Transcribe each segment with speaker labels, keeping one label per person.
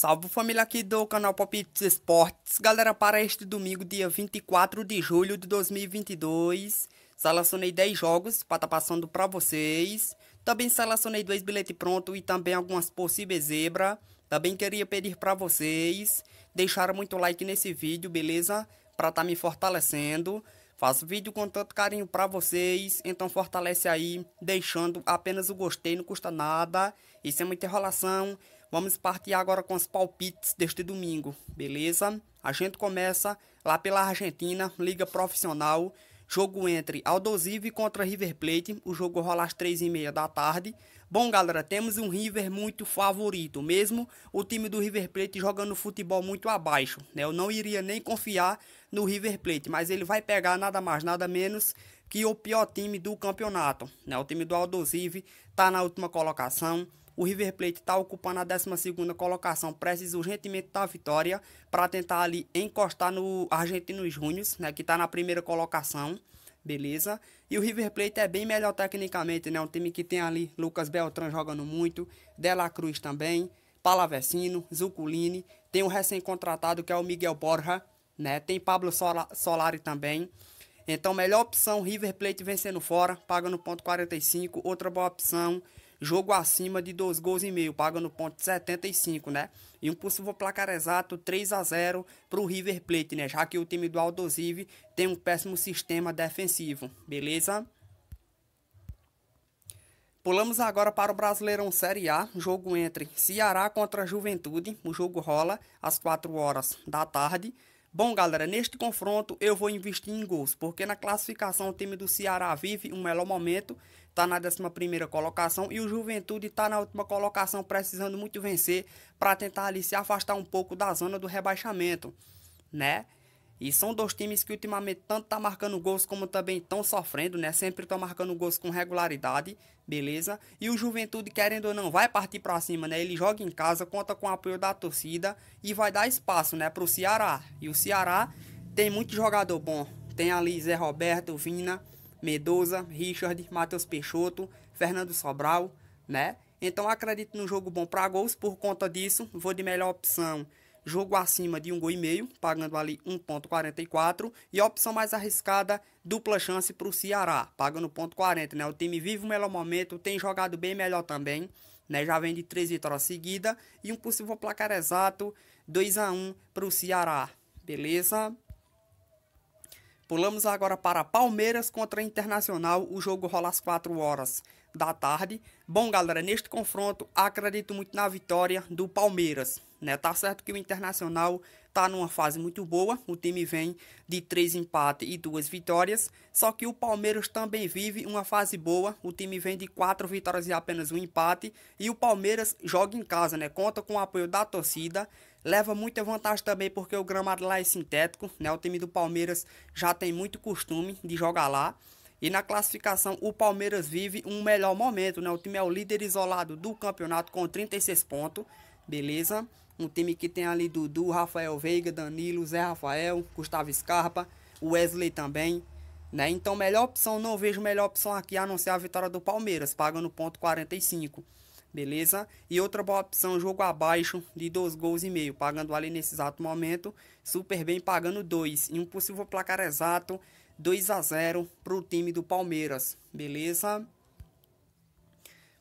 Speaker 1: Salve família aqui do canal Pop Esportes. Galera, para este domingo, dia 24 de julho de 2022, selecionei 10 jogos para estar tá passando para vocês. Também selecionei dois bilhetes pronto e também algumas possíveis zebra. Também queria pedir para vocês deixar muito like nesse vídeo, beleza? Para estar tá me fortalecendo. Faço vídeo com tanto carinho para vocês, então fortalece aí, deixando apenas o gostei, não custa nada. Isso é muita enrolação. Vamos partir agora com os palpites deste domingo, beleza? A gente começa lá pela Argentina, Liga Profissional. Jogo entre Aldosivi contra River Plate. O jogo rola às três e meia da tarde. Bom, galera, temos um River muito favorito. Mesmo o time do River Plate jogando futebol muito abaixo. Né? Eu não iria nem confiar no River Plate. Mas ele vai pegar nada mais, nada menos que o pior time do campeonato. Né? O time do Aldosivi está na última colocação. O River Plate está ocupando a 12 colocação, precisa urgentemente da vitória para tentar ali encostar no Argentinos Júniors, né, que está na primeira colocação, beleza? E o River Plate é bem melhor tecnicamente, né? Um time que tem ali Lucas Beltrán jogando muito, Dela Cruz também, Palavecino, Zuculini, tem um recém-contratado que é o Miguel Borja, né? Tem Pablo Solari também. Então, melhor opção, River Plate vencendo fora, pagando ponto 45. Outra boa opção, jogo acima de 2 gols e meio, pagando ponto 75, né? E um possível placar exato 3 a 0 para o River Plate, né? Já que o time do Zive tem um péssimo sistema defensivo, beleza? Pulamos agora para o Brasileirão Série A, jogo entre Ceará contra Juventude, o jogo rola às 4 horas da tarde. Bom, galera, neste confronto eu vou investir em gols, porque na classificação o time do Ceará vive um melhor momento, está na 11 colocação e o Juventude está na última colocação, precisando muito vencer para tentar ali se afastar um pouco da zona do rebaixamento, né? E são dois times que ultimamente tanto tá marcando gols como também estão sofrendo, né? Sempre estão marcando gols com regularidade, beleza? E o Juventude, querendo ou não, vai partir para cima, né? Ele joga em casa, conta com o apoio da torcida e vai dar espaço, né, o Ceará. E o Ceará tem muito jogador bom. Tem ali Zé Roberto, Vina, Medusa, Richard, Matheus Peixoto, Fernando Sobral, né? Então acredito no jogo bom para gols, por conta disso, vou de melhor opção. Jogo acima de um gol e meio, pagando ali 1.44 e a opção mais arriscada, dupla chance para o Ceará, pagando 1.40, né? O time vive o melhor momento, tem jogado bem melhor também, né? Já vem de três vitórias seguidas e um possível placar exato 2 a 1 para o Ceará. Beleza? Pulamos agora para Palmeiras contra Internacional. O jogo rola às 4 horas da tarde. Bom, galera, neste confronto acredito muito na vitória do Palmeiras. Né? Tá certo que o Internacional tá numa fase muito boa. O time vem de três empates e duas vitórias. Só que o Palmeiras também vive uma fase boa. O time vem de quatro vitórias e apenas um empate. E o Palmeiras joga em casa, né? Conta com o apoio da torcida leva muita vantagem também porque o gramado lá é sintético, né? O time do Palmeiras já tem muito costume de jogar lá. E na classificação, o Palmeiras vive um melhor momento, né? O time é o líder isolado do campeonato com 36 pontos, beleza? Um time que tem ali Dudu, Rafael Veiga, Danilo, Zé Rafael, Gustavo Scarpa, Wesley também, né? Então, melhor opção, não vejo melhor opção aqui a não ser a vitória do Palmeiras, pagando ponto 45 beleza? E outra boa opção, jogo abaixo de 2 gols e meio, pagando ali nesse exato momento, super bem pagando 2, e um possível placar exato, 2 a 0 para o time do Palmeiras, beleza?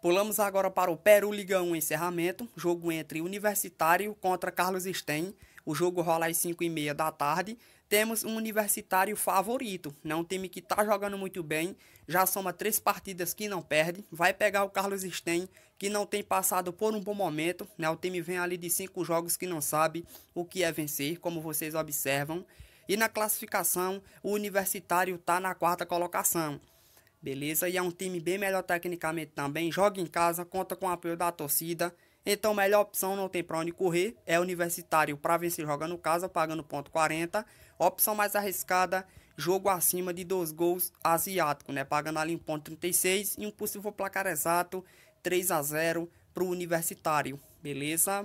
Speaker 1: Pulamos agora para o Peru Liga 1 encerramento, jogo entre Universitário contra Carlos Stein, o jogo rola às 5 e meia da tarde, temos um universitário favorito, né? um time que está jogando muito bem, já soma três partidas que não perde, vai pegar o Carlos Stein, que não tem passado por um bom momento, né? o time vem ali de cinco jogos que não sabe o que é vencer, como vocês observam, e na classificação o universitário está na quarta colocação. Beleza? E é um time bem melhor tecnicamente também. Joga em casa, conta com o apoio da torcida. Então, melhor opção não tem para onde correr. É universitário para vencer jogando casa, pagando ponto 40. Opção mais arriscada, jogo acima de dois gols asiático, né? Pagando ali 36 e um possível placar exato 3 a 0 para o Universitário, beleza?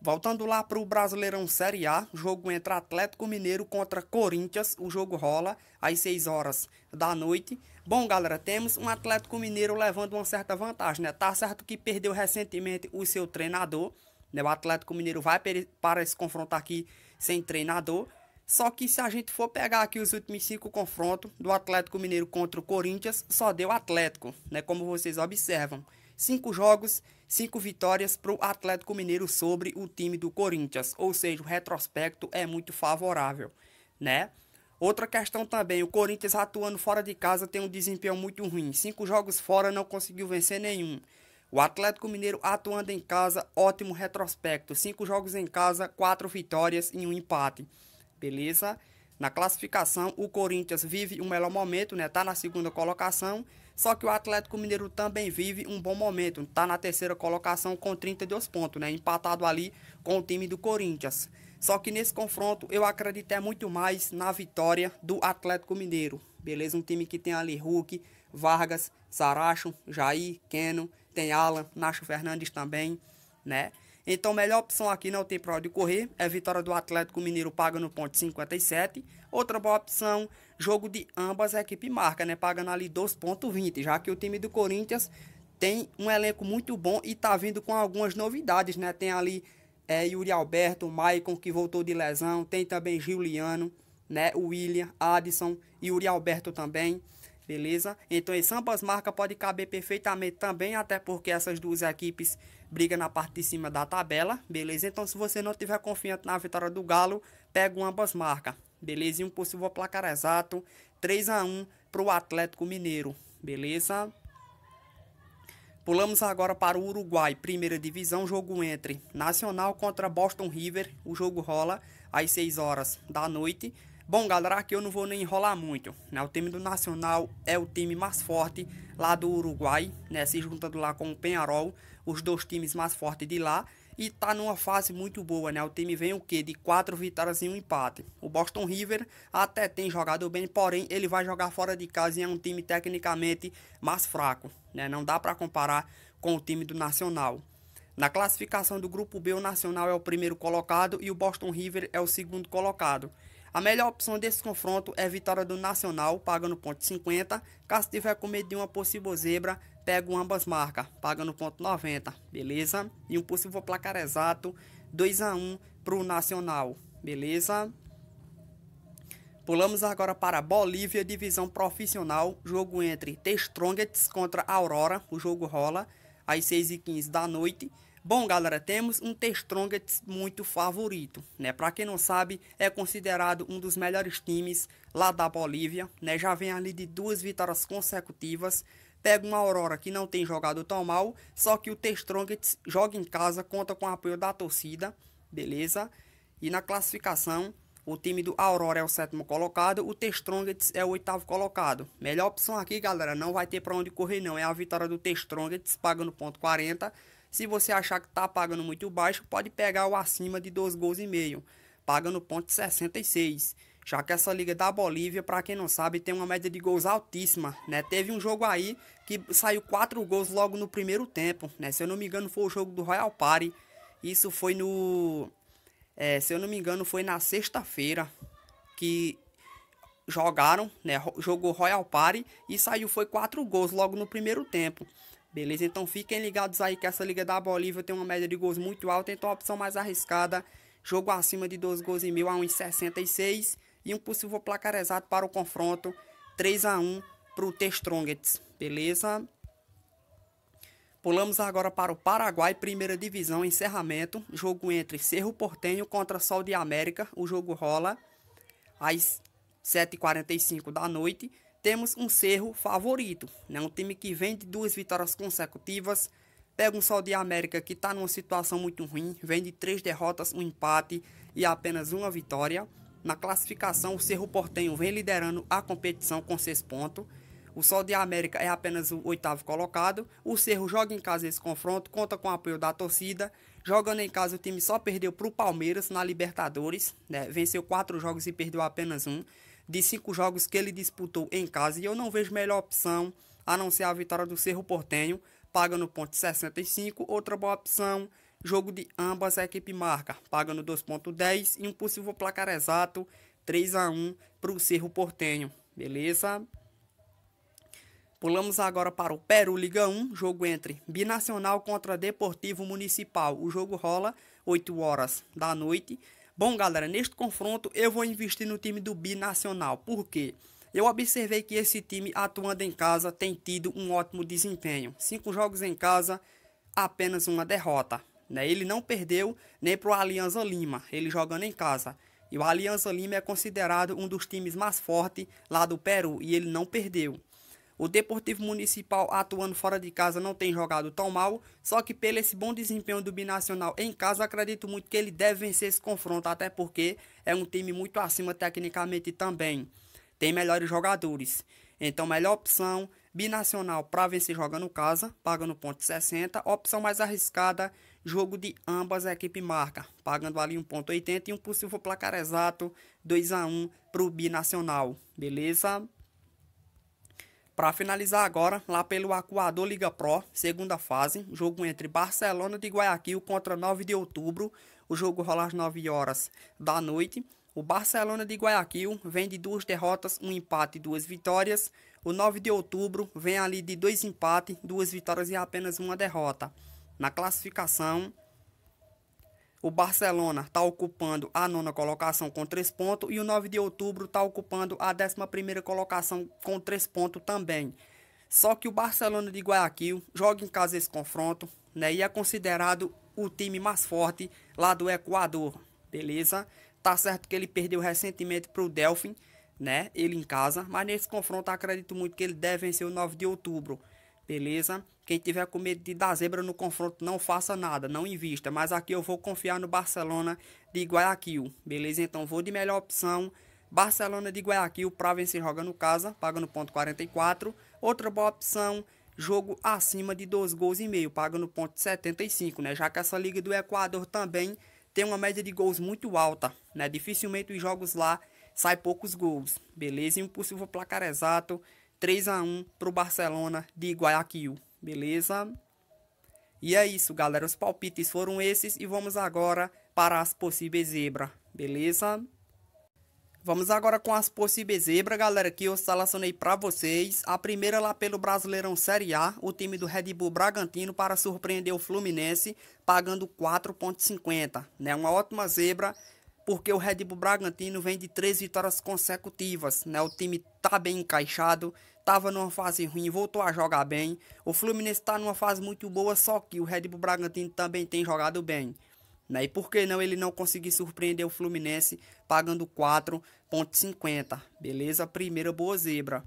Speaker 1: Voltando lá para o Brasileirão Série A, jogo entre Atlético Mineiro contra Corinthians. O jogo rola às 6 horas da noite. Bom, galera, temos um Atlético Mineiro levando uma certa vantagem, né? Tá certo que perdeu recentemente o seu treinador, né? O Atlético Mineiro vai para esse confronto aqui sem treinador. Só que se a gente for pegar aqui os últimos cinco confrontos do Atlético Mineiro contra o Corinthians, só deu Atlético, né? Como vocês observam. Cinco jogos, cinco vitórias para o Atlético Mineiro sobre o time do Corinthians. Ou seja, o retrospecto é muito favorável, né? Outra questão também, o Corinthians atuando fora de casa tem um desempenho muito ruim. Cinco jogos fora, não conseguiu vencer nenhum. O Atlético Mineiro atuando em casa, ótimo retrospecto. Cinco jogos em casa, quatro vitórias e um empate. Beleza? Na classificação, o Corinthians vive um melhor momento, né? Tá na segunda colocação. Só que o Atlético Mineiro também vive um bom momento. Tá na terceira colocação com 32 pontos, né? Empatado ali com o time do Corinthians. Só que nesse confronto eu acredito é muito mais na vitória do Atlético Mineiro. Beleza? Um time que tem ali Hulk, Vargas, Saracho, Jair, Keno, tem Alan, Nacho Fernandes também, né? Então, melhor opção aqui não tem para onde correr. É vitória do Atlético Mineiro paga no ponto 57. Outra boa opção, jogo de ambas a equipe marca, né? Pagando ali 2.20, já que o time do Corinthians tem um elenco muito bom e tá vindo com algumas novidades, né? Tem ali é, Yuri Alberto, Maicon, que voltou de lesão. Tem também Juliano, né? William, Adson, Yuri Alberto também beleza? Então esse ambas marcas pode caber perfeitamente também, até porque essas duas equipes brigam na parte de cima da tabela, beleza? Então se você não tiver confiante na vitória do Galo, pega um ambas marcas, beleza? E um possível placar exato, 3 a 1 para o Atlético Mineiro, beleza? Pulamos agora para o Uruguai, primeira divisão, jogo entre Nacional contra Boston River, o jogo rola às 6 horas da noite, Bom, galera, aqui eu não vou nem enrolar muito, né? O time do Nacional é o time mais forte lá do Uruguai, né? Se juntando lá com o Penharol, os dois times mais fortes de lá. E tá numa fase muito boa, né? O time vem o quê? De quatro vitórias e um empate. O Boston River até tem jogado bem, porém ele vai jogar fora de casa e é um time tecnicamente mais fraco, né? Não dá para comparar com o time do Nacional. Na classificação do grupo B, o Nacional é o primeiro colocado e o Boston River é o segundo colocado. A melhor opção desse confronto é vitória do Nacional, paga no ponto 50. Caso tiver com medo de uma possível zebra, pego ambas marcas, paga no ponto 90, beleza? E um possível placar exato, 2 a 1 para o Nacional, beleza? Pulamos agora para Bolívia, divisão profissional, jogo entre The Strongets contra Aurora, o jogo rola às 6h15 da noite. Bom, galera, temos um T-Strongest muito favorito, né? Para quem não sabe, é considerado um dos melhores times lá da Bolívia, né? Já vem ali de duas vitórias consecutivas. Pega uma Aurora que não tem jogado tão mal, só que o T-Strongest joga em casa, conta com o apoio da torcida, beleza? E na classificação, o time do Aurora é o sétimo colocado, o T-Strongest é o oitavo colocado. Melhor opção aqui, galera, não vai ter para onde correr não, é a vitória do T-Strongest pagando ponto 40 se você achar que está pagando muito baixo, pode pegar o acima de 2 gols e meio, pagando ponto 66. Já que essa liga da Bolívia, para quem não sabe, tem uma média de gols altíssima, né? Teve um jogo aí que saiu 4 gols logo no primeiro tempo, né? Se eu não me engano, foi o jogo do Royal Party. Isso foi no é, se eu não me engano, foi na sexta-feira que jogaram, né? Jogou Royal Party e saiu foi quatro gols logo no primeiro tempo. Beleza? Então fiquem ligados aí que essa Liga da Bolívia tem uma média de gols muito alta, então a opção mais arriscada, jogo acima de 12 gols e mil a 1,66 e um possível placar exato para o confronto 3 a 1 para o T-Strongets. beleza? Pulamos agora para o Paraguai, primeira divisão, encerramento. Jogo entre Cerro Portenho contra Sol de América. O jogo rola às 7h45 da noite. Temos um Cerro favorito, né? um time que vem de duas vitórias consecutivas, pega um Sol de América que está numa situação muito ruim, vem de três derrotas, um empate e apenas uma vitória. Na classificação, o Cerro Portenho vem liderando a competição com seis pontos. O Sol de América é apenas o oitavo colocado. O Cerro joga em casa esse confronto, conta com o apoio da torcida. Jogando em casa, o time só perdeu para o Palmeiras na Libertadores. Né? Venceu quatro jogos e perdeu apenas um de cinco jogos que ele disputou em casa e eu não vejo melhor opção a não ser a vitória do Cerro Portenho, no ponto 65. Outra boa opção, jogo de ambas a equipe marca, paga ponto 2.10 e um possível placar exato 3 a 1 para o Cerro Portenho, beleza? Pulamos agora para o Peru Liga 1, jogo entre Binacional contra Deportivo Municipal. O jogo rola 8 horas da noite. Bom, galera, neste confronto eu vou investir no time do Binacional. Por quê? Eu observei que esse time, atuando em casa, tem tido um ótimo desempenho. Cinco jogos em casa, apenas uma derrota. Né? Ele não perdeu nem para o Alianza Lima, ele jogando em casa. E o Alianza Lima é considerado um dos times mais fortes lá do Peru e ele não perdeu. O Deportivo Municipal atuando fora de casa não tem jogado tão mal, só que pelo esse bom desempenho do Binacional em casa, acredito muito que ele deve vencer esse confronto, até porque é um time muito acima tecnicamente também. Tem melhores jogadores. Então, melhor opção, Binacional para vencer jogando casa, pagando ponto 60. Opção mais arriscada, jogo de ambas a equipe marca, pagando ali 1.80 e um possível placar exato 2 a 1 para o Binacional. Beleza? Para finalizar agora, lá pelo Acuador Liga Pro, segunda fase, jogo entre Barcelona de Guayaquil contra 9 de outubro, o jogo rola às 9 horas da noite. O Barcelona de Guayaquil vem de duas derrotas, um empate e duas vitórias. O 9 de outubro vem ali de dois empates, duas vitórias e apenas uma derrota. Na classificação, o Barcelona está ocupando a nona colocação com três pontos e o 9 de outubro está ocupando a 11 colocação com três pontos também. Só que o Barcelona de Guayaquil joga em casa esse confronto né, e é considerado o time mais forte lá do Equador, beleza? Tá certo que ele perdeu recentemente para o Delfim, né? Ele em casa, mas nesse confronto acredito muito que ele deve vencer o 9 de outubro, beleza? Quem tiver com medo de dar zebra no confronto, não faça nada, não invista. Mas aqui eu vou confiar no Barcelona de Guayaquil. Beleza? Então vou de melhor opção. Barcelona de Guayaquil para vencer jogando casa, paga no ponto 44. Outra boa opção, jogo acima de 2 gols e meio, paga no ponto 75, né? Já que essa liga do Equador também tem uma média de gols muito alta, né? Dificilmente os jogos lá sai poucos gols, beleza? E um possível placar exato, 3 a 1 para o Barcelona de Guayaquil. Beleza? E é isso, galera. Os palpites foram esses e vamos agora para as possíveis zebra, beleza? Vamos agora com as possíveis zebra, galera, que eu selecionei para vocês. A primeira lá pelo Brasileirão Série A, o time do Red Bull Bragantino para surpreender o Fluminense, pagando 4.50, né? Uma ótima zebra, porque o Red Bull Bragantino vem de três vitórias consecutivas, né? O time tá bem encaixado, estava numa fase ruim, voltou a jogar bem. O Fluminense está numa fase muito boa, só que o Red Bull Bragantino também tem jogado bem. Né? E por que não ele não conseguir surpreender o Fluminense pagando 4,50? Beleza? Primeira boa zebra.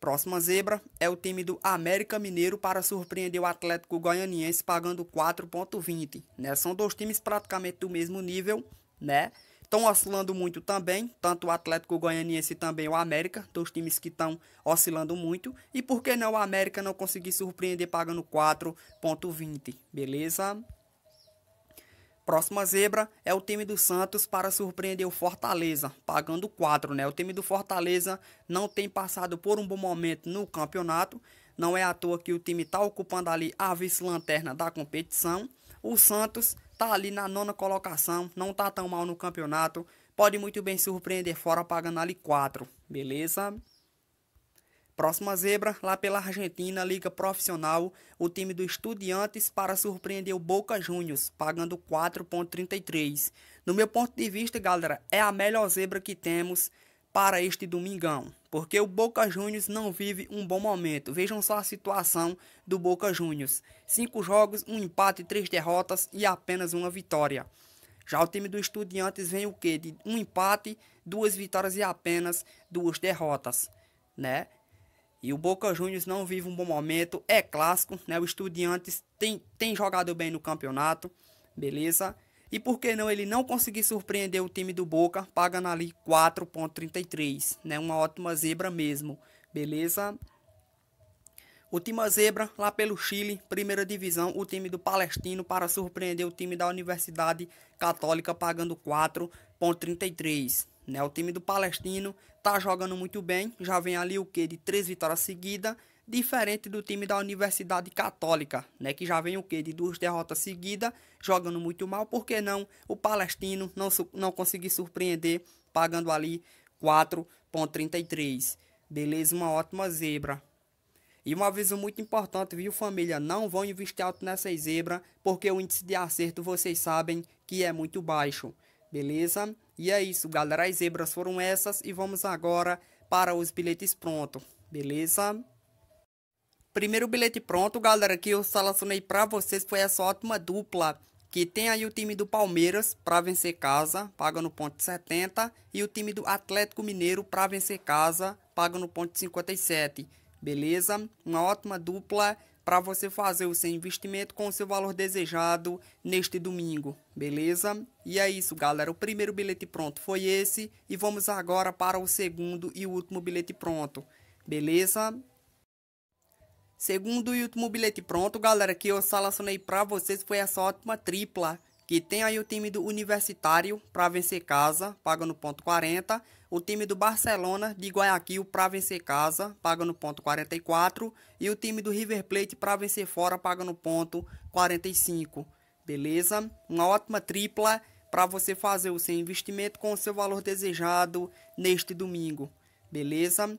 Speaker 1: Próxima zebra é o time do América Mineiro para surpreender o Atlético Goianiense pagando 4,20. Né? São dois times praticamente do mesmo nível, né? estão oscilando muito também, tanto o Atlético Goianiense também o América, dois times que estão oscilando muito. E por que não o América não conseguir surpreender pagando 4.20, beleza? Próxima zebra é o time do Santos para surpreender o Fortaleza, pagando 4, né? O time do Fortaleza não tem passado por um bom momento no campeonato. Não é à toa que o time está ocupando ali a vice-lanterna da competição. O Santos tá ali na nona colocação, não tá tão mal no campeonato, pode muito bem surpreender fora pagando ali 4, beleza? Próxima zebra, lá pela Argentina, Liga Profissional, o time do Estudiantes para surpreender o Boca Juniors, pagando 4,33. No meu ponto de vista, galera, é a melhor zebra que temos para este domingão porque o Boca Juniors não vive um bom momento. Vejam só a situação do Boca Juniors: cinco jogos, um empate, três derrotas e apenas uma vitória. Já o time do Estudiantes vem o quê? De um empate, duas vitórias e apenas duas derrotas, né? E o Boca Juniors não vive um bom momento, é clássico, né? O Estudiantes tem, tem jogado bem no campeonato, beleza? E por que não ele não conseguir surpreender o time do Boca, pagando ali 4.33, né? Uma ótima zebra mesmo, beleza? O time zebra lá pelo Chile, primeira divisão, o time do Palestino para surpreender o time da Universidade Católica pagando 4.33, né? O time do Palestino tá jogando muito bem, já vem ali o que de três vitórias seguidas diferente do time da Universidade Católica, né, que já vem o quê? De duas derrotas seguidas, jogando muito mal, por que não o Palestino não, não conseguir surpreender, pagando ali 4,33. Beleza, uma ótima zebra. E um aviso muito importante, viu família? Não vão investir alto nessa zebra, porque o índice de acerto vocês sabem que é muito baixo. Beleza? E é isso, galera. As zebras foram essas e vamos agora para os bilhetes prontos. Beleza? Primeiro bilhete pronto, galera, que eu selecionei para vocês foi essa ótima dupla. Que tem aí o time do Palmeiras para vencer casa, paga no ponto 70. E o time do Atlético Mineiro para vencer casa, paga no ponto 57. Beleza? Uma ótima dupla para você fazer o seu investimento com o seu valor desejado neste domingo, beleza? E é isso, galera. O primeiro bilhete pronto foi esse e vamos agora para o segundo e último bilhete pronto, beleza? Segundo e último bilhete pronto, galera, que eu selecionei pra vocês foi essa ótima tripla. Que tem aí o time do Universitário para vencer casa, paga no ponto 40. O time do Barcelona de Guayaquil para vencer casa, paga no ponto 44. E o time do River Plate para vencer fora, paga no ponto 45. Beleza? Uma ótima tripla para você fazer o seu investimento com o seu valor desejado neste domingo. Beleza?